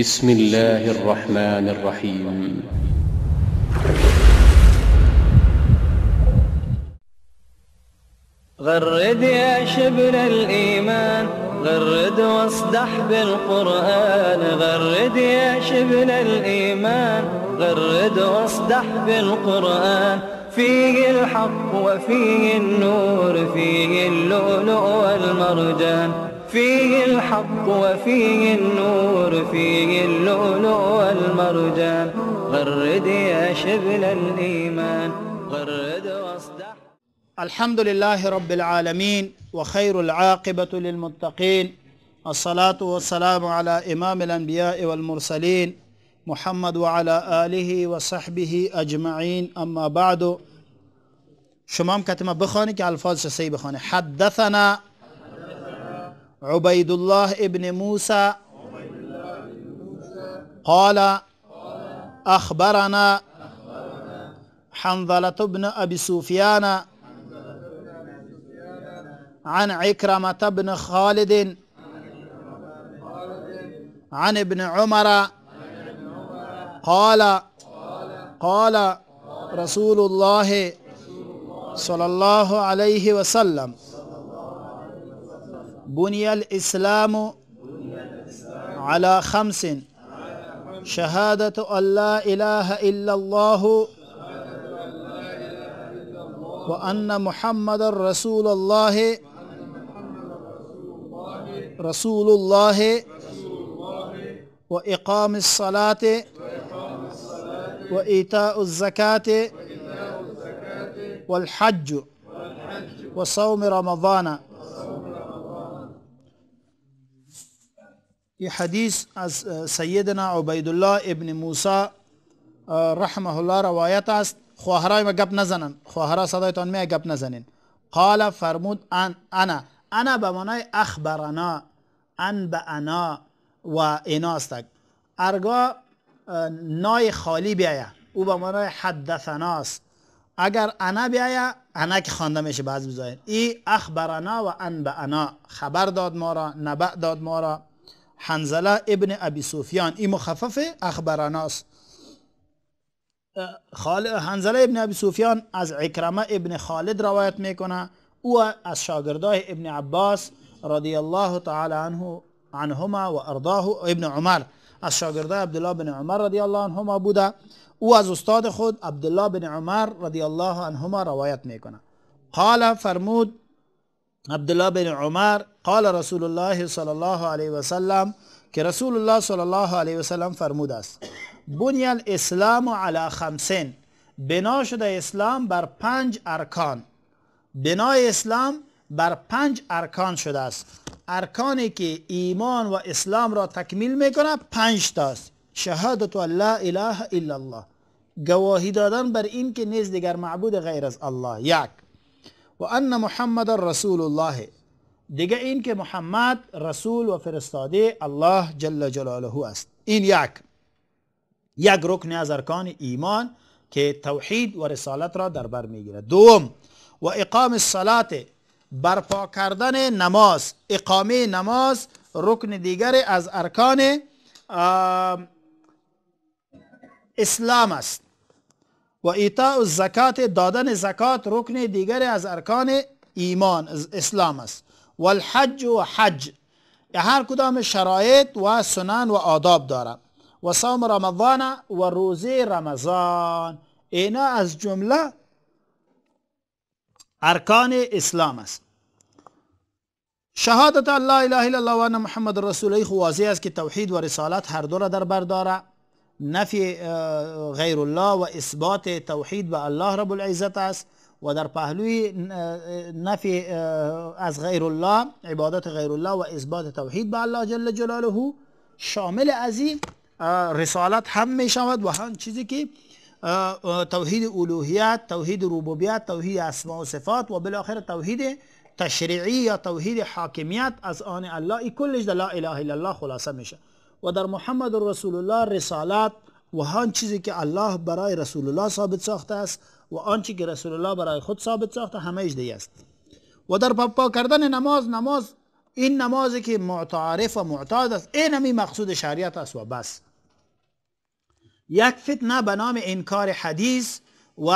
بسم الله الرحمن الرحيم غرد يا شبل الإيمان غرد واصدح بالقرآن غرد يا شبل الإيمان غرد واصدح بالقرآن فيه الحق وفيه النور فيه اللؤلؤ والمرجان فيه الحق وفيه النور فيه اللؤلؤ والمرجان غرد يا شبل الإيمان غرد واصدح الحمد لله رب العالمين وخير العاقبة للمتقين الصلاة والسلام على إمام الأنبياء والمرسلين محمد وعلى آله وصحبه أجمعين أما بعد شمام كتما بخاني كالفاظ شسي بخاني حدثنا عبيد الله ابن موسى قال أخبرنا حنظلة بن أبي سفيان عن عكرمة بن خالد عن ابن عمر قال قال رسول الله صلى الله عليه وسلم بني الإسلام على خمس شهادة أن لا إله إلا الله وأن محمد رسول الله رسول الله وإقام الصلاة وإيتاء الزكاة والحج وصوم رمضان این حدیث از سیدنا الله ابن موسی رحمه الله روایت است خواهرای ما گپ نزنن خواهرا صدایتان می گپ نزنین قال فرمود ان انا انا به معنای اخبرنا ان به انا و است ارگا نای خالی بیایه او به معنای است اگر انا بیایه انا که خوانده میشه بعض بزاین ای اخبرنا و ان به انا خبر داد ما را نبع داد ما را حنزله ابن ابی سفیان این مخفف اخبراناست حنزله ابن ابی سفیان از عکرمه ابن خالد روایت میکنه او از شاگردای ابن عباس رضی الله تعالی عنه عنهما و ارضاه ابن عمر از شاگرده عبدالله بن عمر رضی الله عنهما بوده او از استاد خود عبدالله بن عمر رضی الله عنهما روایت میکنه قال فرمود عبدالله بن عمر قال رسول الله صلی الله علیه و سلم که رسول الله صلی الله علیه و سلم فرمود است بنی الاسلام علی خمسین بنا شده اسلام بر پنج ارکان بنای اسلام بر پنج ارکان شده است ارکانی که ایمان و اسلام را تکمیل میکنه پنج تاست شهادت لا اله الا الله گواهی دادن بر این که نیز دیگر معبود غیر از الله یک و ان محمد رسول الله دیگه این که محمد رسول و فرستاده الله جل جلاله است این یک یک رکن از ارکان ایمان که توحید و رسالت را در بر میگیرد دوم و اقام الصلاه برپا کردن نماز اقامه نماز رکن دیگر از ارکان اسلام است و ایتا زکات دادن زکات رکن دیگر از ارکان ایمان اسلام است و الحج و حج هر کدام شرایط و سنن و آداب دارد و صوم رمضان و روزه رمضان اینا از جمله ارکان اسلام است شهادت الله اله الا الله و محمد رسول الله واضح است که توحید و رسالت هر دو را در بر دارد نفی غیر الله و اثبات توحید به الله رب العزت است و در پهلوی نفی از غیر الله عبادت غیر الله و اثبات توحید به الله جل جلاله شامل از رسالت هم می شود و هم چیزی که توحید الوهیت توحید ربوبیت توحید اسماء و صفات و بالاخره توحید تشریعی یا توحید حاکمیت از آن الله ای کلش در لا اله الا الله خلاصه میشه و در محمد رسول الله رسالت و هان چیزی که الله برای رسول الله ثابت ساخته است و آنچه که رسول الله برای خود ثابت ساخته همه اجده است و در پاپا کردن نماز نماز این نمازی که معتعرف و معتاد است این همی مقصود شریعت است و بس یک فتنه به نام انکار حدیث و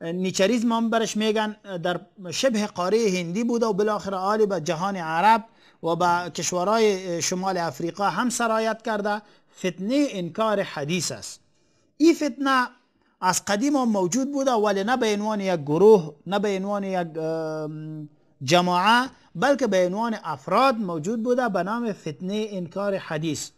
نیچریزم هم برش میگن در شبه قاره هندی بوده و بالاخره آلی به جهان عرب و با کشورهای شمال افریقا هم سرایت کرده فتنه انکار حدیث است این فتنه از قدیم هم موجود بوده ولی نه به عنوان یک گروه نه به عنوان یک جماعه بلکه به عنوان افراد موجود بوده به نام فتنه انکار حدیث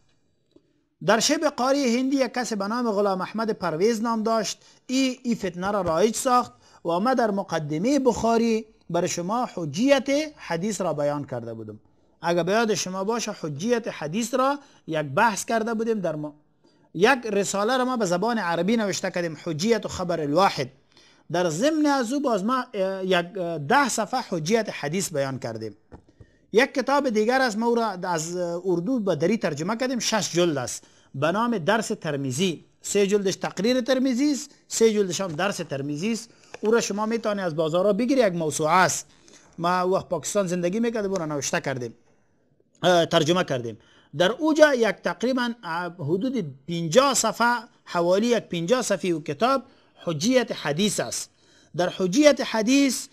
در شب قاری هندی یک کسی به نام غلام احمد پرویز نام داشت ای ای فتنه را رایج ساخت و ما در مقدمه بخاری بر شما حجیت حدیث را بیان کرده بودم اگر به یاد شما باشه حجیت حدیث را یک بحث کرده بودیم در ما یک رساله را ما به زبان عربی نوشته کردیم حجیت و خبر الواحد در ضمن از او باز ما یک ده صفحه حجیت حدیث بیان کردیم یک کتاب دیگر از ما را از اردو به دری ترجمه کردیم شش جلد است به نام درس ترمیزی سه جلدش تقریر ترمیزی است سه جلدش هم درس ترمیزی است او را شما میتونی از بازارا بگیری یک موسوعه است ما وقت پاکستان زندگی میکرده برو نوشته کردیم ترجمه کردیم در اوجا یک تقریبا حدود 50 صفحه حوالی یک 50 صفحه و کتاب حجیت حدیث است در حجیت حدیث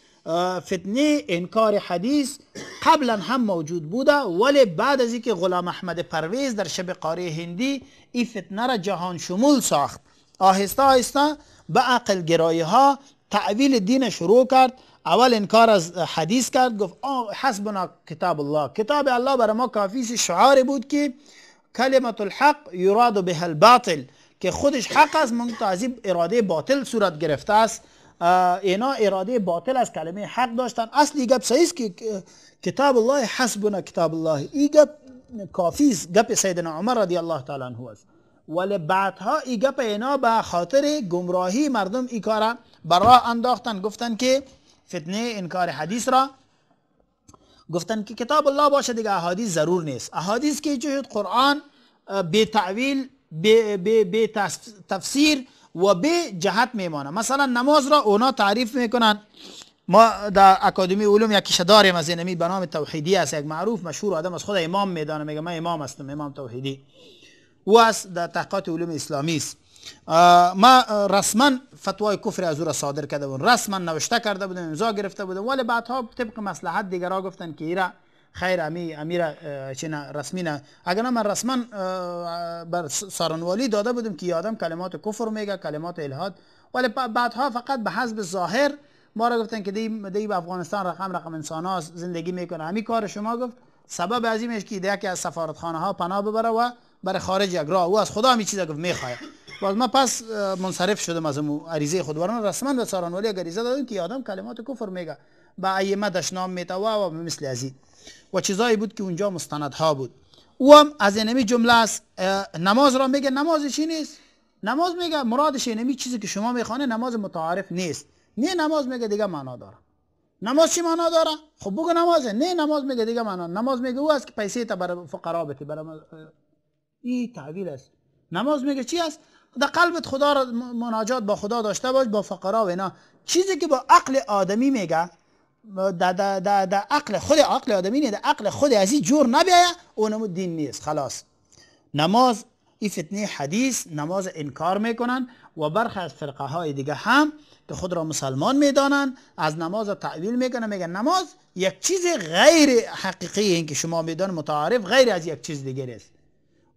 فتنه انکار حدیث قبلا هم موجود بوده ولی بعد از اینکه غلام احمد پرویز در شب قاره هندی این فتنه را جهان شمول ساخت آهسته آهسته به عقل گرایی ها تعویل دین شروع کرد اول انکار از حدیث کرد گفت آه حسبنا کتاب الله کتاب الله برای ما کافی شعار بود که کلمت الحق یراد به الباطل که خودش حق است تعذیب اراده باطل صورت گرفته است اینا اراده باطل از کلمه حق داشتن اصلی گپ صحیح که کتاب الله حسبنا کتاب الله ای گپ کافی است گپ سیدنا عمر رضی الله تعالی عنه است ولی بعدها ای گپ اینا به خاطر گمراهی مردم ای کارا برا انداختن گفتن که فتنه انکار حدیث را گفتن که کتاب الله باشه دیگه احادیث ضرور نیست احادیث که شد قرآن به تعویل به تفسیر و به جهت میمانه مثلا نماز را اونا تعریف میکنن ما در اکادمی علوم یکی شداری از این به نام توحیدی است یک معروف مشهور آدم از خود امام میدانه میگه من امام هستم امام توحیدی او از در تحقیقات علوم اسلامی است ما رسما فتوای کفر از او را صادر کرده بودن رسما نوشته کرده بودن امضا گرفته بودن ولی بعدها طبق مصلحت را گفتن که ایرا خیر امی امیر چنا رسمی نه اگر من رسما بر سارنوالی داده بودم که یادم کلمات کفر میگه کلمات الهاد ولی ها فقط به حزب ظاهر ما را گفتن که دی, دی به افغانستان رقم رقم انسان ها زندگی میکنه همین کار شما گفت سبب عظیمش که یکی از سفارتخانه ها پناه ببره و برای خارج یک راه او از خدا می چیزا گفت میخواد والما پس منصرف شدم از اون عریضه خود ورنه رسما به اگر عریضه دادم که آدم کلمات کفر میگه با ائمه دشنام میتوا و مثل ازی و چیزایی بود که اونجا مستند ها بود او هم از اینمی جمله است نماز را میگه نماز چی نیست نماز میگه مرادش اینمی چیزی که شما میخوانه نماز متعارف نیست نه نماز میگه دیگه معنا داره نماز چی معنا داره خب بگو نمازه نه نماز میگه دیگه معنا نماز میگه او است که پیسه تا برای فقرا بده برای این تعویل است نماز میگه چی است در قلبت خدا را مناجات با خدا داشته باش با فقرا و اینا چیزی که با عقل آدمی میگه در عقل خود عقل آدمی نه در عقل خود از این جور نبیایه اونم دین نیست خلاص نماز این فتنه حدیث نماز انکار میکنن و برخی از فرقه های دیگه هم که خود را مسلمان میدانن از نماز تعویل میکنن میگن نماز یک چیز غیر حقیقی این که شما میدان متعارف غیر از یک چیز دیگه است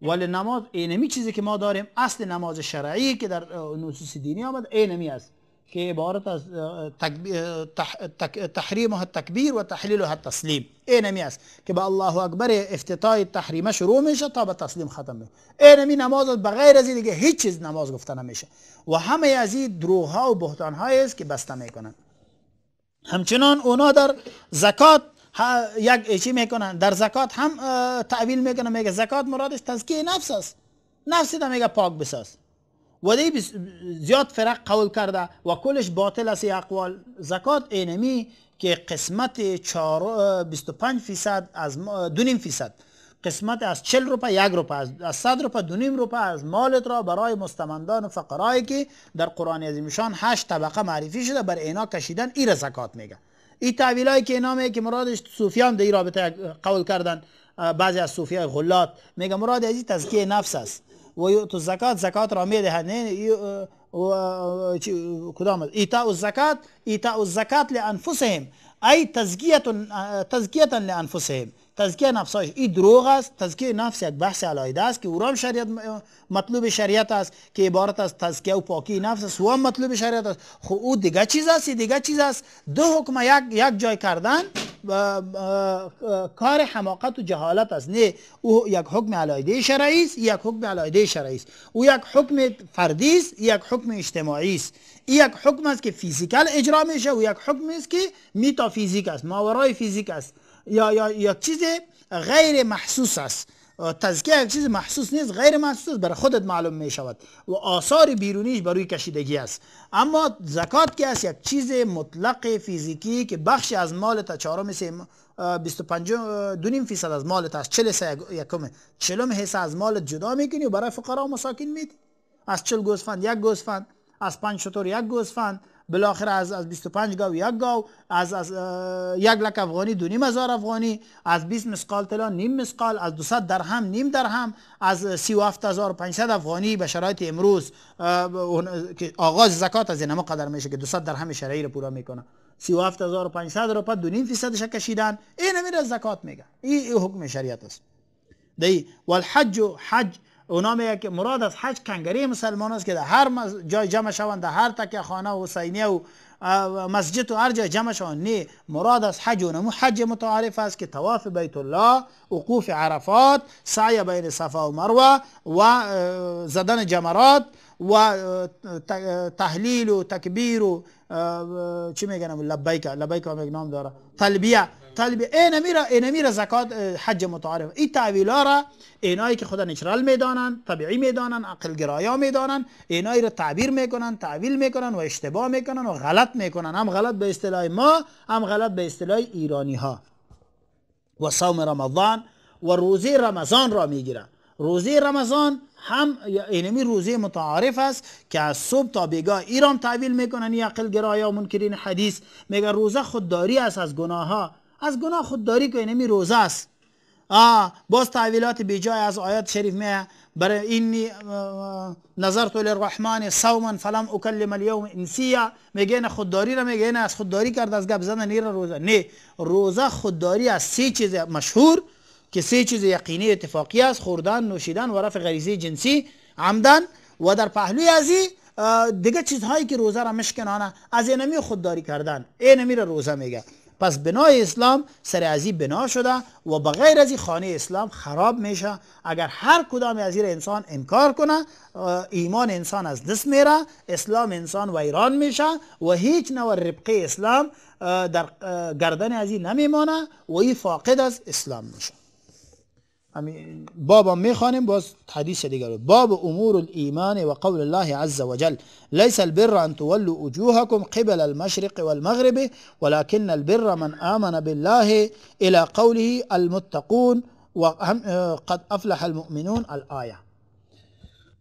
ولی نماز اینمی چیزی که ما داریم اصل نماز شرعی که در نصوص دینی آمد اینمی است که عبارت از تحریم و تکبیر و تحلیل و تسلیم اینمی است که به الله اکبر افتتاح تحریمه شروع میشه تا به تسلیم ختم میشه اینمی نماز بغیر از دیگه هیچ چیز نماز گفته نمیشه و همه از این دروها و بهتان هایی است که بسته میکنن همچنان اونا در زکات یک چی میکنن در زکات هم تعویل میکنه میگه زکات مرادش تزکیه نفس است نفس ده میگه پاک بساز و دی زیاد فرق قول کرده و کلش باطل است اقوال زکات اینمی که قسمت 25 فیصد از دونیم فیصد قسمت از 40 روپه یک روپه از 100 روپه دونیم روپه از مالت را برای مستمندان و فقرایی که در قرآن عظیمشان 8 طبقه معرفی شده بر اینا کشیدن ایر زکات میگه این تعویلایی که نامه که مرادش صوفیان در این رابطه قول کردن بعضی از صوفیای غلات میگه مراد از این تزکیه نفس است و تو زکات زکات را میده نه کدام ایتاء الزکات ایتاء الزکات لانفسهم ای تزکیه تزکیه لانفسهم تزکیه نفسایش این دروغ است تزکیه نفس یک بحث علایده است که اورام شریعت مطلوب شریعت است که عبارت از تزکیه و پاکی نفس است و مطلوب شریعت است خب او دیگه چیز است دیگه چیز است دو حکم یک یک جای کردن کار حماقت و جهالت است نه او یک حکم علایده شرعی است یک حکم علایده شرعی است او یک حکم فردی است یک حکم اجتماعی است یک حکم است که فیزیکال اجرا میشه و یک حکم است که میتافیزیک است ماورای فیزیک است یا یا یا چیز غیر محسوس است تزکیه یک چیز محسوس نیست غیر محسوس است برای خودت معلوم می شود و آثار بیرونیش بر روی کشیدگی است اما زکات که است یک چیز مطلق فیزیکی که بخش از مال تا چهارم 25 دونیم فیصد از مالت است 40 یکم 40 حصه از مالت جدا میکنی و برای فقرا و مساکین میدی از 40 گوسفند یک گوسفند از 5 شطور یک گوسفند بالاخره از از 25 گاو یک گاو از از یک لک افغانی دو نیم هزار افغانی از 20 مسقال طلا نیم مسقال از 200 درهم نیم درهم از 37500 افغانی به شرایط امروز که آغاز زکات از اینما قدر میشه که 200 درهم شرعی رو پورا میکنه 37500 رو پد 2.5 فیصدش کشیدن این میره زکات میگه این حکم شریعت است دی والحج حج اونا میگه که مراد از حج کنگری مسلمان است که در هر جای جمع شوند در هر تکه خانه و حسینیه و مسجد و هر جای جمع شوند نه مراد از حج و نمو حج متعارف است که تواف بیت الله وقوف عرفات سعی بین صفا و مروه و زدن جمرات و تحلیل و تکبیر و چی میگنم لبیک لبیک هم یک نام داره تلبیه طالب اینمی را این زکات حج متعارف این تعویلا را اینایی که خدا نچرال میدانن طبیعی میدانن عقل گرایا میدانن اینایی را تعبیر میکنن تعویل میکنن و اشتباه میکنن و غلط میکنن هم غلط به اصطلاح ما هم غلط به اصطلاح ایرانی ها و صوم رمضان و روزی رمضان را میگیرن روزی رمضان هم اینمی روزه متعارف است که از صبح تا بیگاه ایران تعویل میکنن یا عقل یا منکرین حدیث میگه روزه خودداری است از گناه ها از گناه خودداری که اینمی روزه است آه باز تعویلات جای از آیات شریف می برای نظر نظرت رحمان صوما فلم اکلم الیوم انسیا میگه خودداری را میگه نه از خودداری کرد از گب زدن نیر روزه نه روزه خودداری از سه چیز مشهور که سه چیز یقینی اتفاقی است خوردن نوشیدن و رفع غریزه جنسی عمدن و در پهلوی ازی دیگه چیزهایی که روزه را مشکنانه از اینمی خودداری کردن اینمی را روزه میگه پس بنای اسلام سر ازی بنا شده و بغیر از خانه اسلام خراب میشه اگر هر کدام از انسان انکار کنه ایمان انسان از دست میره اسلام انسان ویران میشه و هیچ نوع ربقه اسلام در گردن ازی نمیمانه و ای فاقد از اسلام میشه بابا میخوانیم باز حدیث دیگر باب امور الایمان و قول الله عز وجل ليس البر ان تولوا وجوهكم قبل المشرق والمغرب ولكن البر من آمن بالله الى قوله المتقون وقد افلح المؤمنون الايه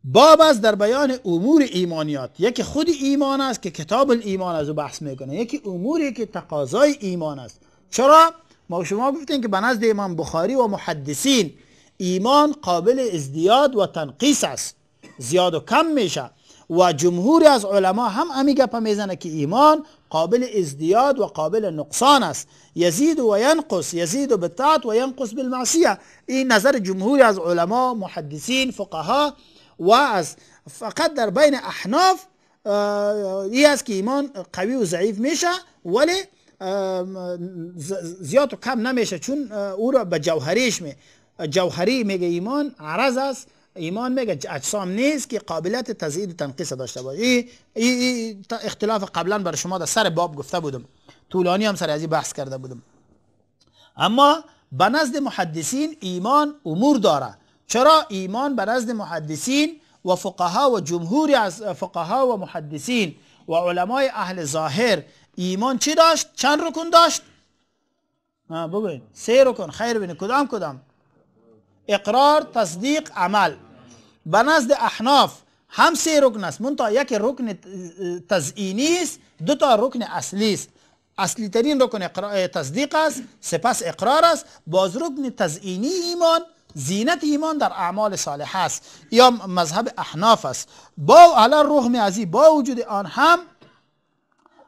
باب از در بیان امور ایمانیات یکی خود ایمان است که کتاب الایمان از او بحث میکنه یکی اموری که تقاضای ایمان است چرا ما شما گفتین که به نزد امام بخاری و محدثین ایمان قابل ازدیاد و تنقیص است زیاد و کم میشه و جمهوری از علما هم همی گپ میزنه که ایمان قابل ازدیاد و قابل نقصان است یزید و ینقص یزید و بتات و ینقص بالمعصیه این نظر جمهوری از علما محدثین فقها و از فقط در بین احناف ای است که ایمان قوی و ضعیف میشه ولی زیاد و کم نمیشه چون او را به جوهریش می جوهری میگه ایمان عرض است ایمان میگه اجسام نیست که قابلیت تزیید تنقیص داشته باشه ای, ای, اختلاف قبلا بر شما در سر باب گفته بودم طولانی هم سر از بحث کرده بودم اما به نزد محدثین ایمان امور داره چرا ایمان به نزد محدثین و فقها و جمهوری از فقها و محدثین و علمای اهل ظاهر ایمان چی داشت چند رکن داشت ببین سه رکن خیر بین کدام کدام اقرار تصدیق عمل به نزد احناف هم سه رکن است منتها یک رکن تزئینی است دو تا رکن اصلی است اصلی ترین رکن تصدیق است سپس اقرار است باز رکن تزئینی ایمان زینت ایمان در اعمال صالح است یا مذهب احناف است با حالا روح عزی با وجود آن هم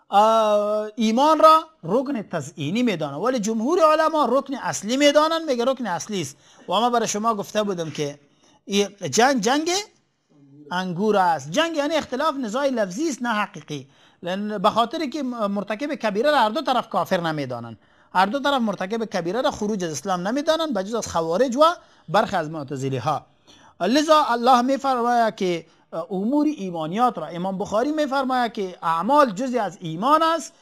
ایمان را رکن تزئینی میدانند ولی جمهور علما رکن اصلی میدانن میگه رکن اصلی است و ما برای شما گفته بودم که جنگ جنگ انگور است جنگ یعنی اختلاف نزاع لفظی است نه حقیقی به خاطر که مرتکب کبیره را هر دو طرف کافر نمیدانند هر دو طرف مرتکب کبیره را خروج از اسلام نمیدانند بجز از خوارج و برخی از معتزلی ها لذا الله میفرماید که امور ایمانیات را امام بخاری میفرماید که اعمال جزی از ایمان است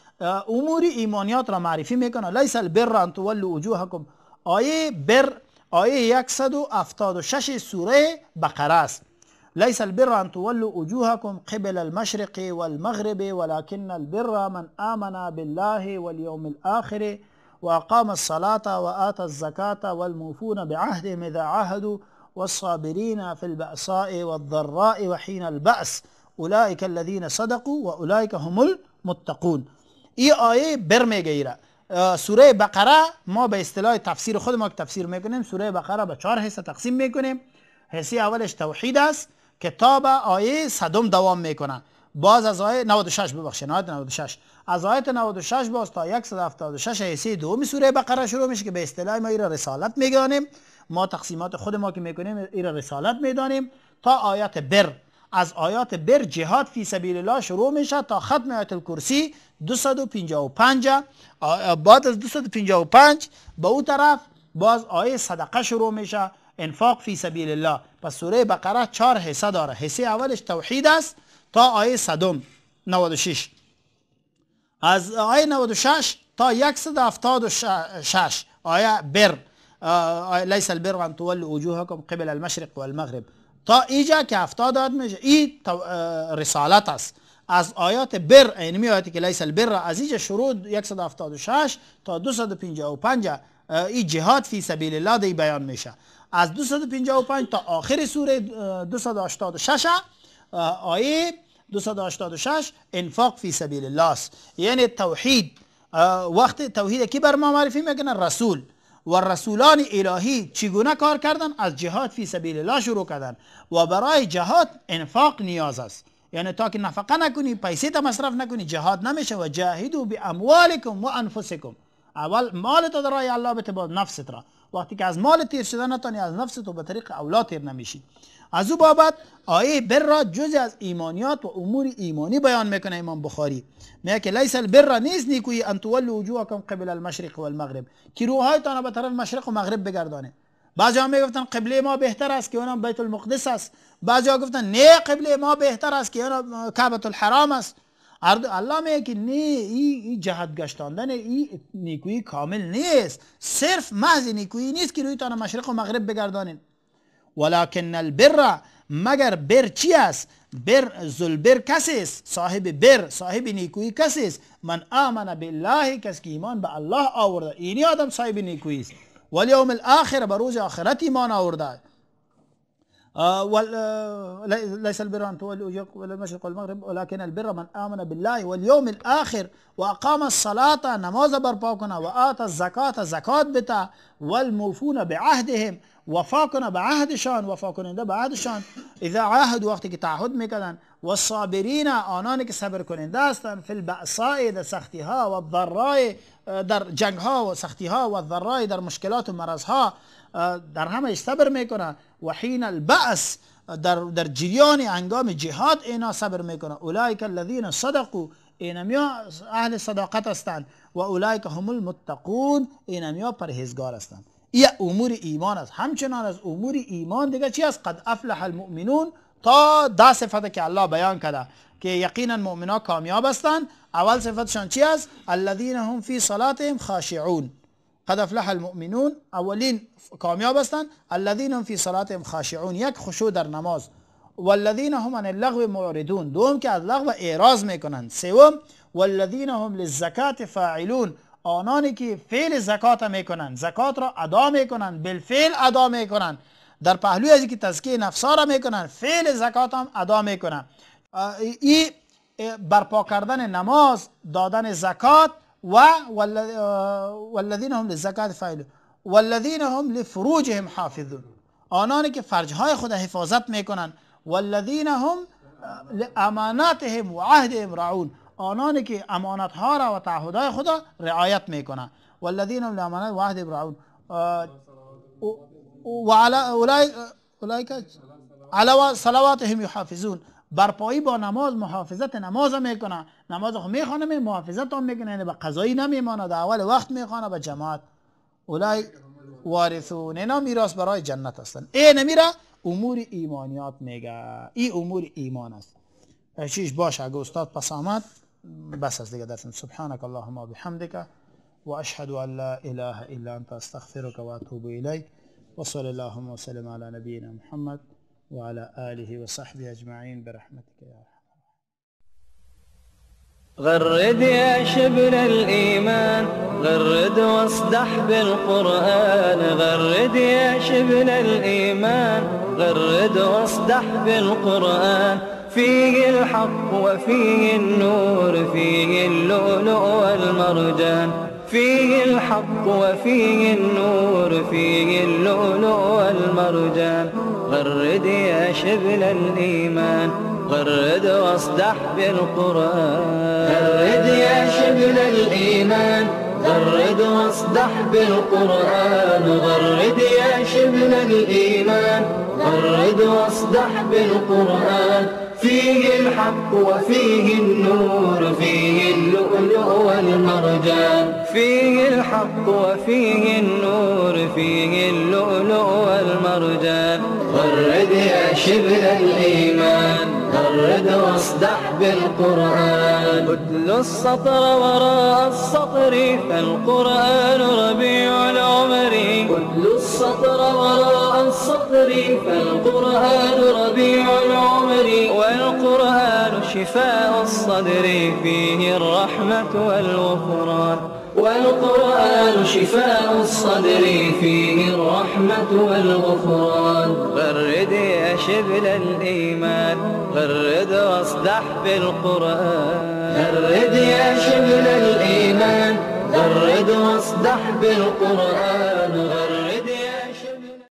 امور ایمانیات را معرفی میکنه لیس البر ان تولوا وجوهکم آیه بر آیه 176 سوره بقره است لیس البر ان تولوا وجوهکم قبل المشرق والمغرب ولكن البر من آمن بالله واليوم الآخر وقام الصلاة واتى الزكاة والموفون بعهدهم اذا عهدوا والصابرين في البأساء والضراء وحين البأس أولئك الذين صدقوا وأولئك هم المتقون اي آية برمي غيرا سوره بقره ما به اصطلاح تفسیر خود ما که تفسیر میکنیم سوره بقره به چهار حصه تقسیم میکنیم حصه اولش توحید است کتاب آیه صدم دوام میکنه باز از آیه 96 ببخشید آیه 96 از آیه 96 باز تا 176 حصه دوم سوره بقره شروع میشه که به اصطلاح ما را رسالت میگانیم ما تقسیمات خود ما که میکنیم این رسالت میدانیم تا آیات بر از آیات بر جهاد فی سبیل الله شروع میشه تا ختم آیت الکرسی 255 بعد از 255 به او طرف باز آیه صدقه شروع میشه انفاق فی سبیل الله پس سوره بقره چهار حصه داره حصه اولش توحید است تا آیه صدم 96 از آیه 96 تا 176 آیه بر لیس البر ان تولوا وجوهکم قبل المشرق والمغرب تا ایجا که افتاداد میشه این رسالت است از آیات بر اینمی آیاتی که لیس البر از اینجا شروع 176 تا 255 این جهاد فی سبیل الله دی بیان میشه از 255 تا آخر سوره 286 آیه 286 انفاق فی سبیل الله است یعنی توحید وقت توحید کی بر ما معرفی میکنه رسول و رسولان الهی چگونه کار کردن از جهاد فی سبیل الله شروع کردن و برای جهاد انفاق نیاز است یعنی تا که نفقه نکنی پیسه تا مصرف نکنی جهاد نمیشه و جاهدو بی اموالکم و انفسکم اول مال تا در راه الله بتباد نفست را وقتی که از مال تیر شده نتانی از نفس تو به طریق اولا تیر نمیشی از او بابت آیه بر را جز از ایمانیات و امور ایمانی بیان میکنه امام بخاری میگه که لیس البر را نیکوی نیکویی ان تولوا وجوهکم قبل المشرق والمغرب که روحایتان به طرف مشرق و مغرب بگردانه بعضی ها میگفتن قبله ما بهتر است که اونم بیت المقدس است بعضی ها گفتن نه قبله ما بهتر است که اونم کعبه الحرام است میگه که نه ای جهت گشتاندن ای نیکویی کامل نیست صرف محض نیکویی نیست که روی تان مشرق و مغرب بگردانین ولکن البر مگر بر چی است بر زلبر کسی است صاحب بر صاحب نیکویی کسی است من آمن بالله کس که ایمان به الله آورده اینی آدم صاحب نیکویی است و الاخر به روز آخرت ایمان آورده آه، آه، ليس البر أن تولوا وجهكم إلى المشرق والمغرب ولكن البر من آمن بالله واليوم الآخر وأقام الصلاة نماز برباكنا کنه الزكاه زكاه بتا والموفون بعهدهم وفاكنا بعهد شان عهدشان بعهد شان اذا عهد وقتك تعهد میکردن و صابرین آنان که صبر کننده هستند فی البعصاء در سختی ها و ضرای در جنگ ها و سختی ها و ضرای در مشکلات و مرض ها در همه صبر میکنه و حین البعث در, در جریان انگام جهاد اینا صبر میکنه اولئک الذین صدقوا اینمیا اهل صداقت هستند و اولئک هم المتقون اینمیا پرهیزگار هستند یه امور ایمان است همچنان از امور ایمان دیگه چی است قد افلح المؤمنون تا ده صفت که الله بیان کرده که یقینا مؤمنا کامیاب هستند اول صفتشان چی است الذین هم فی صلاتهم خاشعون قد افلح المؤمنون اولین کامیاب هستند الذين هم فی صلاتهم خاشعون یک خشوع در نماز والذین هم عن اللغو معرضون دوم که از لغو اعراض میکنند سوم والذین هم للزکات فاعلون آنانی که فعل زکات میکنند زکات را ادا میکنند بالفعل ادا میکنند در پهلوی از که تزکیه نفسا را میکنن فعل زکات هم ادا میکنن این برپا کردن نماز دادن زکات و والذین هم لزکات فعل والذین هم لفروجهم حافظون آنانی که فرجهای خود حفاظت میکنن والذین هم لاماناتهم و عهدهم رعون آنانی که امانتها ها را و تعهدهای خدا رعایت میکنن والذین هم لامانات و عهد وعلی صلواتهم یحافظون برپایی با نماز محافظت نماز میکنه نماز میخونه می محافظت هم میکنه یعنی به قضایی نمیمانه در اول وقت میخونه به جماعت اولای وارثون اینا میراث برای جنت هستن ای نمیره امور ایمانیات میگه این امور ایمان است چیش باشه اگه استاد پس آمد بس از دیگه درسم سبحانك اللهم و بحمدك و اشهد ان لا اله الا انت استغفرك و اتوب وصلى اللهم وسلم على نبينا محمد وعلى آله وصحبه أجمعين برحمتك يا رحمة غرد يا شبل الإيمان غرد واصدح بالقرآن غرد يا شبل الإيمان غرد واصدح بالقرآن فيه الحق وفيه النور فيه اللؤلؤ والمرجان فيه الحق وفيه النور فيه اللؤلؤ والمرجان غرد يا شبل الإيمان غرد واصدح بالقرآن غرد يا شبل الإيمان غرد واصدح بالقرآن غرد يا شبل الإيمان غرد واصدح بالقرآن فيه الحق وفيه النور فيه اللؤلؤ والمرجان فيه الحق وفيه النور فيه اللؤلؤ والمرجان غرد يا شبل الإيمان جرد واصدح بالقرآن قتل السطر وراء السطر فالقرآن ربيع العمر قتل السطر وراء السطر فالقرآن ربيع العمر والقرآن شفاء الصدر فيه الرحمة والغفران والقرآن شفاء الصدر فيه الرحمة والغفران غرد يا شبل الإيمان غرد واصدح بالقرآن غرد يا شبل الإيمان غرد واصدح بالقرآن غرد